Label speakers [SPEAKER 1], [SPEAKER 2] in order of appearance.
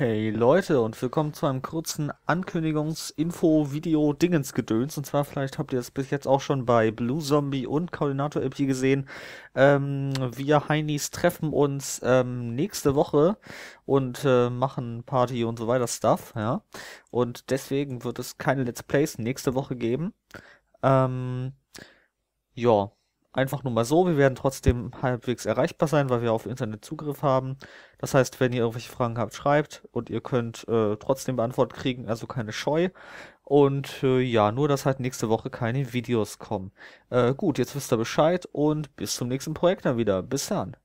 [SPEAKER 1] Hey Leute und willkommen zu einem kurzen Ankündigungs-Info-Video-Dingensgedöns. Und zwar vielleicht habt ihr das bis jetzt auch schon bei Blue Zombie und Koordinator LP gesehen. Ähm, wir Heinis treffen uns ähm, nächste Woche und äh, machen Party und so weiter Stuff, ja. Und deswegen wird es keine Let's Plays nächste Woche geben. Ähm, ja, einfach nur mal so. Wir werden trotzdem halbwegs erreichbar sein, weil wir auf Internet Zugriff haben. Das heißt, wenn ihr irgendwelche Fragen habt, schreibt und ihr könnt äh, trotzdem Antwort kriegen, also keine Scheu. Und äh, ja, nur dass halt nächste Woche keine Videos kommen. Äh, gut, jetzt wisst ihr Bescheid und bis zum nächsten Projekt dann wieder. Bis dann.